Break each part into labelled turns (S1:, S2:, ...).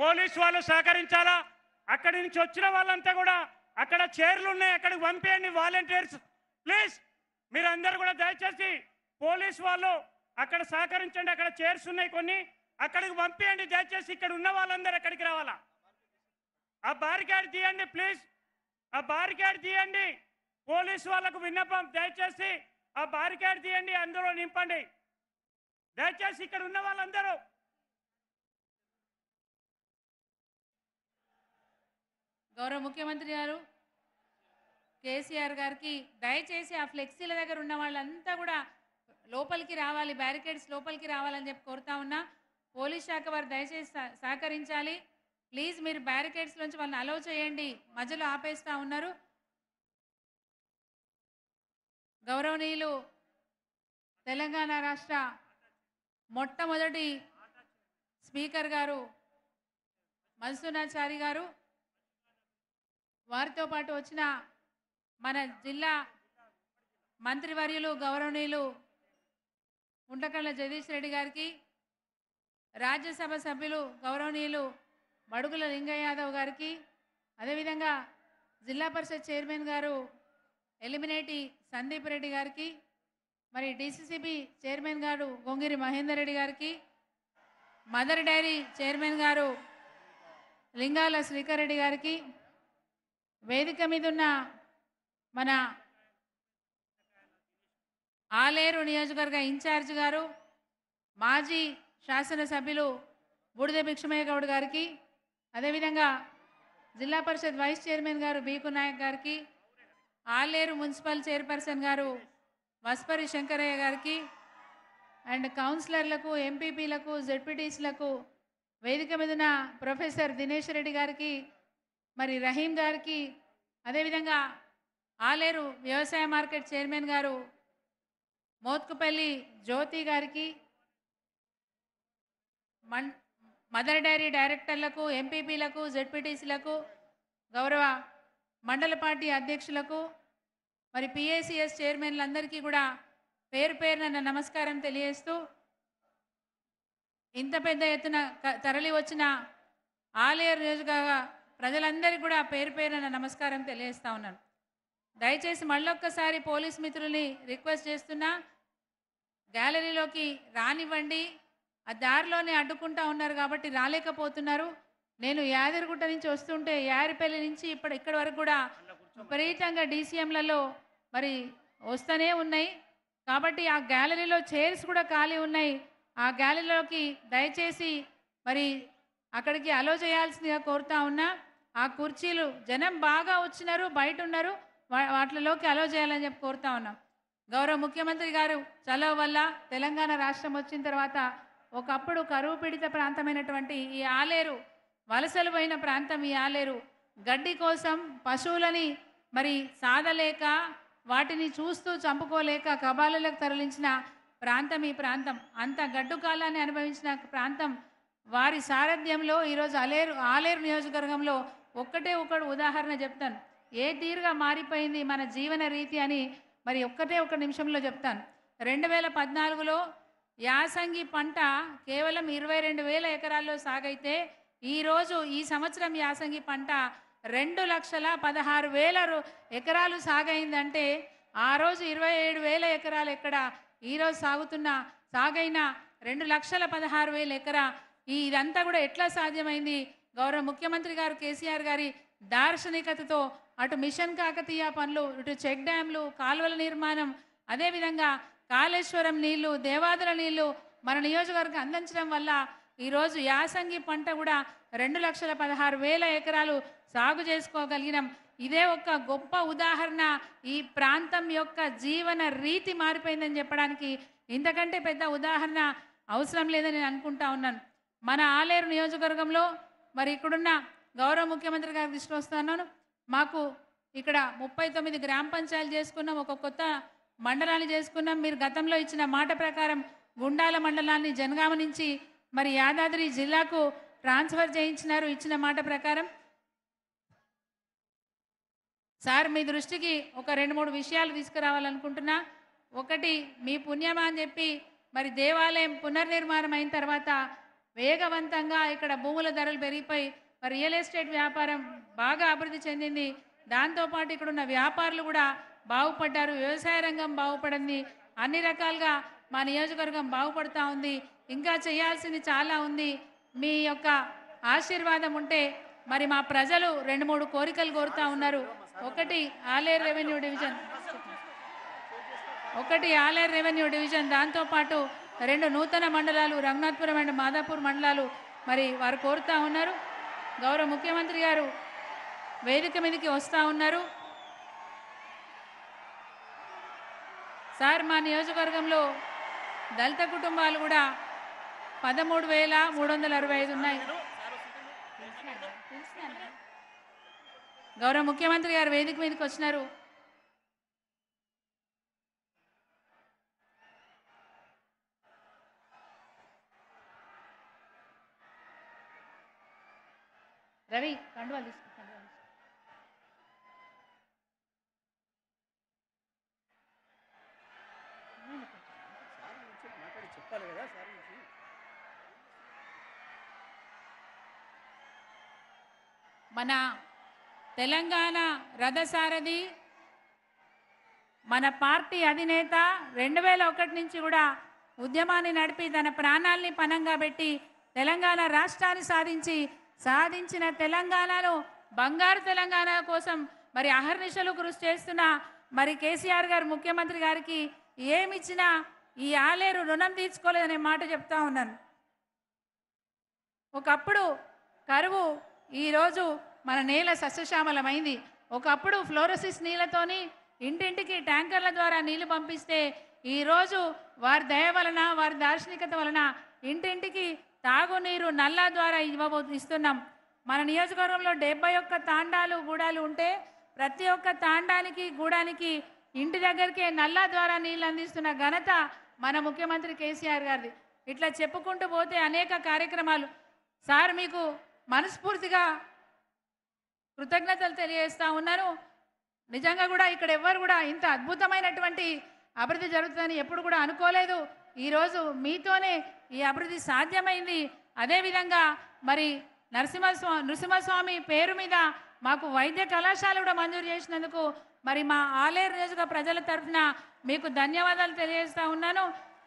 S1: police వాళ్ళు సహకరించాలా అక్కడి నుంచి వచ్చిన వాళ్ళంతా కూడా అక్కడ చైర్లు ఉన్నాయి అక్కడికి పంపేయండి వాలంటీర్స్ ప్లీజ్ మీరందరూ కూడా దయచేసి పోలీస్ వాళ్ళు అక్కడ సహకరించండి అక్కడ చైర్స్ ఉన్నాయి కొన్ని అక్కడికి పంపేయండి దయచేసి ఇక్కడ ఉన్న వాళ్ళందరూ అక్కడికి రావాలా ఆ బారికేడ్ తీయండి ప్లీజ్ ఆ బారికేడ్ తీయండి పోలీసు వాళ్ళకు విన్నపం దయచేసి ఆ బారికేడ్ తీయండి అందులో నింపండి దయచేసి ఇక్కడ ఉన్న వాళ్ళందరూ గౌరవ ముఖ్యమంత్రి గారు కేసీఆర్ గారికి దయచేసి ఆ ఫ్లెక్సీల దగ్గర ఉన్న వాళ్ళంతా కూడా లోపలికి రావాలి బ్యారికేడ్స్ లోపలికి రావాలని చెప్పి కోరుతా ఉన్నా పోలీస్ శాఖ వారు దయచేసి సహకరించాలి ప్లీజ్ మీరు బ్యారికేడ్స్ నుంచి వాళ్ళని అలౌ చేయండి మధ్యలో ఆపేస్తా ఉన్నారు గౌరవనీయులు తెలంగాణ రాష్ట్ర మొట్టమొదటి స్పీకర్ గారు మన్సూనాచారి గారు వారితో పాటు వచ్చిన మన జిల్లా మంత్రివర్యులు గౌరవనీయులు ఉండకళ్ళ జగదీష్ రెడ్డి గారికి రాజ్యసభ సభ్యులు గౌరవనీయులు మడుగుల లింగయాదవ్ యాదవ్ గారికి అదేవిధంగా జిల్లా పరిషత్ చైర్మన్ గారు ఎలిమినేటి సందీప్ రెడ్డి గారికి మరి డిసిసిబి చైర్మన్ గారు గొంగిరి మహేందర్ రెడ్డి గారికి మదర్ డైరీ చైర్మన్ గారు లింగాల శ్రీకర్ రెడ్డి గారికి వేదిక మీద ఉన్న మన ఆలేరు నియోజకవర్గ ఇన్ఛార్జ్ గారు మాజీ శాసనసభ్యులు బూడిద భిక్షమయ్య గౌడ్ గారికి అదేవిధంగా జిల్లా పరిషత్ వైస్ చైర్మన్ గారు బీకు నాయక్ గారికి ఆలేరు మున్సిపల్ చైర్పర్సన్ గారు వస్పరి శంకరయ్య గారికి అండ్ కౌన్సిలర్లకు ఎంపీపీలకు జెడ్పీటీసీలకు వేదిక మీదున ప్రొఫెసర్ దినేష్ రెడ్డి గారికి మరి రహీం గారికి అదేవిధంగా ఆలేరు వ్యవసాయ మార్కెట్ చైర్మన్ గారు మోత్కుపల్లి జ్యోతి గారికి మన్ మదర్ డైరీ డైరెక్టర్లకు ఎంపీపీలకు జెడ్పీటీసీలకు గౌరవ మండల పార్టీ అధ్యక్షులకు మరి పిఏసిఎస్ చైర్మన్లందరికీ కూడా పేరు పేరున నమస్కారం తెలియజేస్తూ ఇంత పెద్ద ఎత్తున తరలి వచ్చిన ఆలయ నియోజకవర్గ ప్రజలందరికీ కూడా పేరు పేరున నమస్కారం తెలియజేస్తా ఉన్నాను దయచేసి మళ్ళొక్కసారి పోలీస్ మిత్రుల్ని రిక్వెస్ట్ చేస్తున్నా గ్యాలరీలోకి రానివ్వండి ఆ దారిలోనే అడ్డుకుంటా ఉన్నారు కాబట్టి రాలేకపోతున్నారు నేను యాదరిగుట్ట నుంచి వస్తుంటే యారిపల్లి నుంచి ఇప్పుడు ఇక్కడి వరకు కూడా విపరీతంగా డీసీఎంలలో మరి వస్తూనే ఉన్నాయి కాబట్టి ఆ గ్యాలరీలో చైర్స్ కూడా ఖాళీ ఉన్నాయి ఆ గ్యాలరీలోకి దయచేసి మరి అక్కడికి అలో చేయాల్సిందిగా కోరుతా ఉన్నా ఆ కుర్చీలు జనం బాగా వచ్చినారు బయట ఉన్నారు వాటిలోకి అలో చేయాలని చెప్పి కోరుతా ఉన్నాం గౌరవ ముఖ్యమంత్రి గారు చలవ వల్ల తెలంగాణ రాష్ట్రం వచ్చిన తర్వాత ఒకప్పుడు కరువు పీడిత ప్రాంతమైనటువంటి ఈ ఆలేరు వలసలు పోయిన ప్రాంతం ఈ ఆలేరు గడ్డి కోసం పశువులని మరి సాధలేక వాటిని చూస్తూ చంపుకోలేక కబాలులకు తరలించిన ప్రాంతం ఈ ప్రాంతం అంత గడ్డు కాలాన్ని అనుభవించిన ప్రాంతం వారి సారథ్యంలో ఈరోజు అలేరు ఆలేరు నియోజకవర్గంలో ఒక్కటే ఒకడు ఉదాహరణ చెప్తాను ఏ తీరుగా మారిపోయింది మన జీవన రీతి అని మరి ఒక్కటే ఒక నిమిషంలో చెప్తాను రెండు వేల పద్నాలుగులో యాసంగి పంట కేవలం ఇరవై రెండు వేల ఎకరాల్లో సాగైతే ఈరోజు ఈ సంవత్సరం యాసంగి పంట రెండు లక్షల పదహారు వేల ఎకరాలు సాగైందంటే ఆ రోజు ఇరవై ఏడు వేల ఎకరాలు ఎక్కడ ఈరోజు సాగుతున్న సాగైన రెండు లక్షల పదహారు వేల ఎకరా ఇదంతా కూడా ఎట్లా సాధ్యమైంది గౌరవ ముఖ్యమంత్రి గారు కేసీఆర్ గారి దార్శనికతతో అటు మిషన్ కాకతీయ పనులు ఇటు చెక్ డ్యాంలు కాలువల నిర్మాణం అదేవిధంగా కాళేశ్వరం నీళ్లు దేవాదుల నీళ్లు మన నియోజకవర్గం అందించడం వల్ల ఈరోజు యాసంగి పంట కూడా రెండు లక్షల పదహారు వేల ఎకరాలు సాగు చేసుకోగలిగినాం ఇదే ఒక గొప్ప ఉదాహరణ ఈ ప్రాంతం యొక్క జీవన రీతి మారిపోయిందని చెప్పడానికి ఇంతకంటే పెద్ద ఉదాహరణ అవసరం లేదని నేను అనుకుంటా ఉన్నాను మన ఆలేరు నియోజకవర్గంలో మరి ఇక్కడున్న గౌరవ ముఖ్యమంత్రి గారి దృష్టి వస్తున్నాను మాకు ఇక్కడ ముప్పై తొమ్మిది గ్రామ పంచాయతీలు చేసుకున్నాం ఒక కొత్త మండలాన్ని చేసుకున్నాం మీరు గతంలో ఇచ్చిన మాట ప్రకారం గుండాల మండలాన్ని జనగామ నుంచి మరి యాదాద్రి జిల్లాకు ట్రాన్స్ఫర్ చేయించినారు ఇచ్చిన మాట ప్రకారం సార్ మీ దృష్టికి ఒక రెండు మూడు విషయాలు తీసుకురావాలనుకుంటున్నా ఒకటి మీ పుణ్యమా అని చెప్పి మరి దేవాలయం పునర్నిర్మాణం అయిన తర్వాత వేగవంతంగా ఇక్కడ భూముల ధరలు పెరిగిపోయి మరి రియల్ ఎస్టేట్ వ్యాపారం బాగా అభివృద్ధి చెందింది దాంతోపాటు ఇక్కడున్న వ్యాపారులు కూడా బాగుపడ్డారు వ్యవసాయ రంగం బాగుపడింది అన్ని రకాలుగా మా నియోజకవర్గం బాగుపడుతూ ఉంది ఇంకా చేయాల్సింది చాలా ఉంది మీ యొక్క ఆశీర్వాదం ఉంటే మరి మా ప్రజలు రెండు మూడు కోరికలు కోరుతూ ఉన్నారు ఒకటి ఆలేరు రెవెన్యూ డివిజన్ ఒకటి ఆలేరు రెవెన్యూ డివిజన్ దాంతోపాటు రెండు నూతన మండలాలు రఘునాథ్పురం అండ్ మాదాపూర్ మండలాలు మరి వారు కోరుతూ ఉన్నారు గౌరవ ముఖ్యమంత్రి గారు వేదిక మీదకి వస్తూ ఉన్నారు సార్ మా నియోజకవర్గంలో దళిత కుటుంబాలు కూడా పదమూడు వేల మూడు వందల అరవై ఐదు ఉన్నాయి గౌరవ ముఖ్యమంత్రి గారు వేదిక మీదకి వచ్చినారు రవి కండువాలు చెప్పాలి కదా సార్ మన తెలంగాణ రథసారథి మన పార్టీ అధినేత రెండు వేల ఒకటి నుంచి కూడా ఉద్యమాన్ని నడిపి తన ప్రాణాల్ని పనంగా పెట్టి తెలంగాణ రాష్ట్రాన్ని సాధించి సాధించిన తెలంగాణలో బంగారు తెలంగాణ కోసం మరి అహర్నిశలు కృషి చేస్తున్న మరి కేసీఆర్ గారు ముఖ్యమంత్రి గారికి ఏమిచ్చినా ఈ ఆలేరు రుణం తీర్చుకోలేదనే మాట చెప్తా ఉన్నాను ఒకప్పుడు కరువు ఈరోజు మన నేల సస్యశ్యామలమైంది ఒకప్పుడు ఫ్లోరోసిస్ నీళ్ళతోని ఇంటింటికి ట్యాంకర్ల ద్వారా నీళ్లు పంపిస్తే ఈరోజు వారి దయ వలన వారి దార్శనికత వలన ఇంటింటికి తాగునీరు నల్లా ద్వారా ఇవ్వబో ఇస్తున్నాం మన నియోజకవర్గంలో డెబ్బై ఒక్క తాండాలు గూడాలు ఉంటే ప్రతి ఒక్క తాండానికి గూడానికి ఇంటి దగ్గరికే నల్లా ద్వారా నీళ్ళు అందిస్తున్న ఘనత మన ముఖ్యమంత్రి కేసీఆర్ గారిది ఇట్లా చెప్పుకుంటూ పోతే అనేక కార్యక్రమాలు సార్ మీకు మనస్ఫూర్తిగా కృతజ్ఞతలు తెలియజేస్తా ఉన్నాను నిజంగా కూడా ఇక్కడ ఎవ్వరు కూడా ఇంత అద్భుతమైనటువంటి అభివృద్ధి జరుగుతుందని ఎప్పుడు కూడా అనుకోలేదు ఈరోజు మీతోనే ఈ అభివృద్ధి సాధ్యమైంది అదేవిధంగా మరి నరసింహస్వా నృసింహస్వామి పేరు మీద మాకు వైద్య కళాశాల కూడా మంజూరు చేసినందుకు మరి మా ఆలేరు నియోజక ప్రజల తరఫున మీకు ధన్యవాదాలు తెలియజేస్తా ఉన్నాను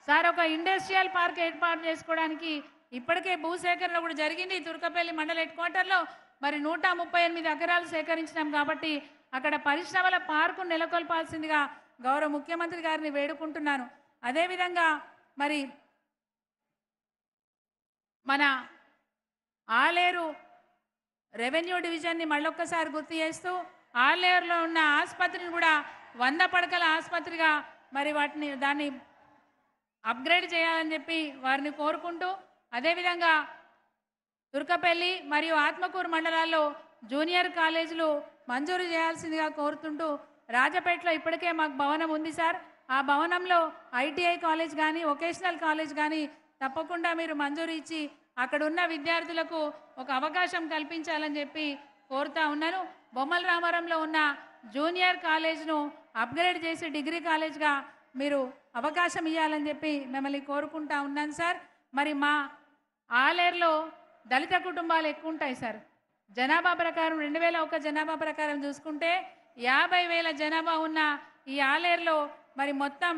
S1: సార్ ఒక ఇండస్ట్రియల్ పార్క్ ఏర్పాటు చేసుకోవడానికి ఇప్పటికే భూసేకరణ కూడా జరిగింది తుర్కపల్లి మండల హెడ్ క్వార్టర్లో మరి నూట ముప్పై ఎనిమిది ఎకరాలు సేకరించినాం కాబట్టి అక్కడ పరిశ్రమల పార్కు నెలకొల్పాల్సిందిగా గౌరవ ముఖ్యమంత్రి గారిని వేడుకుంటున్నాను అదేవిధంగా మరి మన ఆలేరు రెవెన్యూ డివిజన్ని మళ్ళొక్కసారి గుర్తు చేస్తూ ఆలేరులో ఉన్న ఆసుపత్రిని కూడా వంద పడకల ఆసుపత్రిగా మరి వాటిని దాన్ని అప్గ్రేడ్ చేయాలని చెప్పి వారిని కోరుకుంటూ అదేవిధంగా దుర్గపల్లి మరియు ఆత్మకూరు మండలాల్లో జూనియర్ కాలేజీలు మంజూరు చేయాల్సిందిగా కోరుతుంటూ రాజపేటలో ఇప్పటికే మాకు భవనం ఉంది సార్ ఆ భవనంలో ఐటీఐ కాలేజ్ కానీ వొకేషనల్ కాలేజ్ కానీ తప్పకుండా మీరు మంజూరు ఇచ్చి అక్కడున్న విద్యార్థులకు ఒక అవకాశం కల్పించాలని చెప్పి కోరుతా ఉన్నాను బొమ్మల రామవరంలో ఉన్న జూనియర్ కాలేజ్ను అప్గ్రేడ్ చేసి డిగ్రీ కాలేజ్గా మీరు అవకాశం ఇవ్వాలని చెప్పి మిమ్మల్ని కోరుకుంటా ఉన్నాను సార్ మరి మా ఆలేరులో దళిత కుటుంబాలు ఎక్కువ ఉంటాయి సార్ జనాభా ప్రకారం రెండు వేల ఒక జనాభా ప్రకారం చూసుకుంటే యాభై వేల జనాభా ఉన్న ఈ ఆలేరులో మరి మొత్తం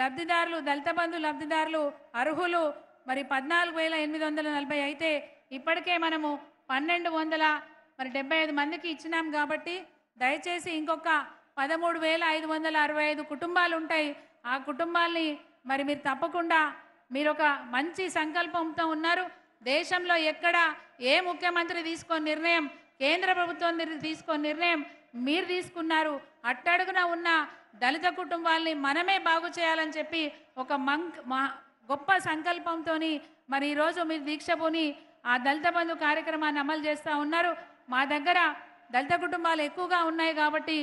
S1: లబ్ధిదారులు దళిత బంధు లబ్ధిదారులు అర్హులు మరి పద్నాలుగు వేల ఎనిమిది వందల నలభై అయితే ఇప్పటికే మనము పన్నెండు వందల మరి డెబ్బై ఐదు మందికి ఇచ్చినాం కాబట్టి దయచేసి ఇంకొక పదమూడు వేల ఐదు వందల అరవై ఐదు కుటుంబాలు ఉంటాయి ఆ కుటుంబాలని మరి మీరు తప్పకుండా మీరు ఒక మంచి సంకల్పంతో ఉన్నారు దేశంలో ఎక్కడ ఏ ముఖ్యమంత్రి తీసుకొని నిర్ణయం కేంద్ర ప్రభుత్వం తీసుకొని నిర్ణయం మీరు తీసుకున్నారు అట్టడుగున ఉన్న దళిత కుటుంబాల్ని మనమే బాగు చేయాలని చెప్పి ఒక మంక్ మా గొప్ప సంకల్పంతో మరి ఈరోజు మీరు దీక్ష పోని ఆ దళిత బంధు కార్యక్రమాన్ని అమలు చేస్తూ ఉన్నారు మా దగ్గర దళిత కుటుంబాలు ఎక్కువగా ఉన్నాయి కాబట్టి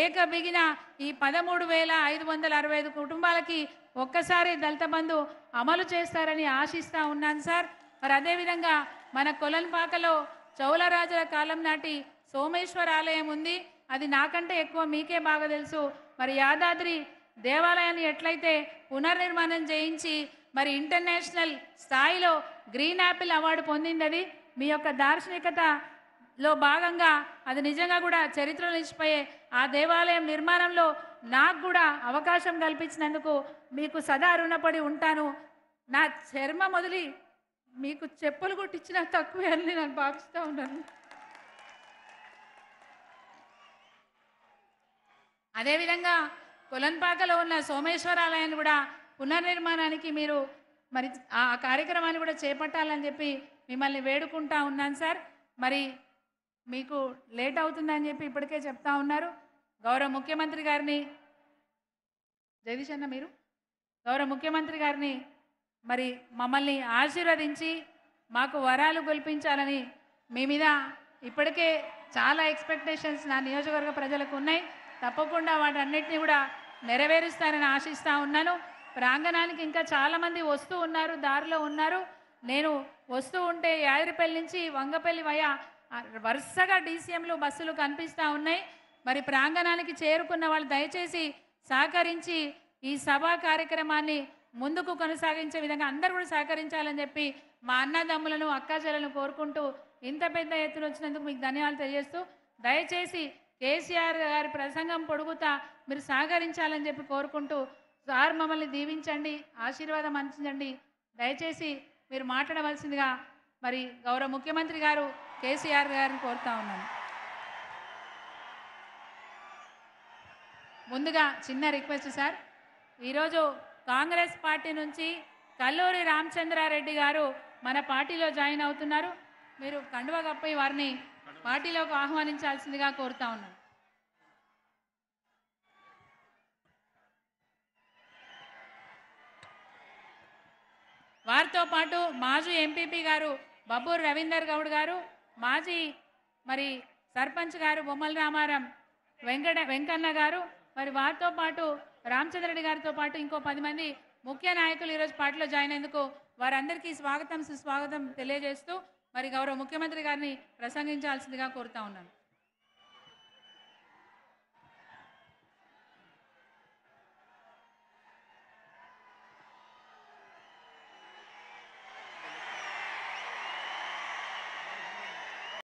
S1: ఏక బిగిన ఈ పదమూడు వేల ఐదు వందల అరవై ఐదు కుటుంబాలకి ఒక్కసారి దళిత బంధు అమలు చేస్తారని ఆశిస్తూ ఉన్నాను సార్ మరి అదేవిధంగా మన కొలన్పాకలో చౌలరాజుల కాలం నాటి సోమేశ్వర ఆలయం ఉంది అది నాకంటే ఎక్కువ మీకే బాగా తెలుసు మరి యాదాద్రి దేవాలయాన్ని ఎట్లయితే పునర్నిర్మాణం చేయించి మరి ఇంటర్నేషనల్ స్థాయిలో గ్రీన్ యాపిల్ అవార్డు పొందింది అది మీ యొక్క దార్శనికతలో భాగంగా అది నిజంగా కూడా చరిత్రలో నిలిచిపోయే ఆ దేవాలయం నిర్మాణంలో నాకు కూడా అవకాశం కల్పించినందుకు మీకు సదా రుణపడి ఉంటాను నా చర్మ మొదలి మీకు చెప్పులు కొట్టించిన తక్కువే అని నేను భావిస్తూ ఉన్నాను అదేవిధంగా కొలన్పాకలో ఉన్న సోమేశ్వరాలయాన్ని కూడా పునర్నిర్మాణానికి మీరు మరి ఆ కార్యక్రమాన్ని కూడా చేపట్టాలని చెప్పి మిమ్మల్ని వేడుకుంటా ఉన్నాను సార్ మరి మీకు లేట్ అవుతుందని చెప్పి ఇప్పటికే చెప్తా ఉన్నారు గౌరవ ముఖ్యమంత్రి గారిని జగదీష్ మీరు గౌరవ ముఖ్యమంత్రి గారిని మరి మమ్మల్ని ఆశీర్వదించి మాకు వరాలు గొల్పించాలని మీ మీద ఇప్పటికే చాలా ఎక్స్పెక్టేషన్స్ నా నియోజకవర్గ ప్రజలకు ఉన్నాయి తప్పకుండా వాటన్నిటిని కూడా నెరవేరుస్తానని ఆశిస్తూ ఉన్నాను ప్రాంగణానికి ఇంకా చాలామంది వస్తూ ఉన్నారు దారిలో ఉన్నారు నేను వస్తూ ఉంటే యాదిరిపల్లి నుంచి వంగపల్లి వయ వరుసగా డీసీఎంలు బస్సులు కనిపిస్తూ ఉన్నాయి మరి ప్రాంగణానికి చేరుకున్న వాళ్ళు దయచేసి సహకరించి ఈ సభా కార్యక్రమాన్ని ముందుకు కొనసాగించే విధంగా అందరూ కూడా సహకరించాలని చెప్పి మా అన్నదమ్ములను అక్కాచెలను కోరుకుంటూ ఇంత పెద్ద ఎత్తున వచ్చినందుకు మీకు ధన్యవాదాలు తెలియజేస్తూ దయచేసి కేసీఆర్ గారి ప్రసంగం పొడుగుతా మీరు సహకరించాలని చెప్పి కోరుకుంటూ సార్ మమ్మల్ని దీవించండి ఆశీర్వాదం అందించండి దయచేసి మీరు మాట్లాడవలసిందిగా మరి గౌరవ ముఖ్యమంత్రి గారు కేసీఆర్ గారిని కోరుతా ఉన్నాను ముందుగా చిన్న రిక్వెస్ట్ సార్ ఈరోజు కాంగ్రెస్ పార్టీ నుంచి కల్లూరి రామచంద్రారెడ్డి గారు మన పార్టీలో జాయిన్ అవుతున్నారు మీరు కండువ కప్పి వారిని పార్టీలోకి ఆహ్వానించాల్సిందిగా కోరుతా ఉన్నాను వారితో పాటు మాజీ ఎంపీపీ గారు బబ్బూర్ రవీందర్ గౌడ్ గారు మాజీ మరి సర్పంచ్ గారు బొమ్మల రామారాం వెంకట వెంకన్న గారు మరి వారితో పాటు రామచంద్రెడ్డి గారితో పాటు ఇంకో పది మంది ముఖ్య నాయకులు ఈరోజు పార్టీలో జాయిన్ అయ్యేందుకు వారందరికీ స్వాగతం సుస్వాగతం తెలియజేస్తూ మరి గౌరవ ముఖ్యమంత్రి గారిని ప్రసంగించాల్సిందిగా కోరుతా ఉన్నాను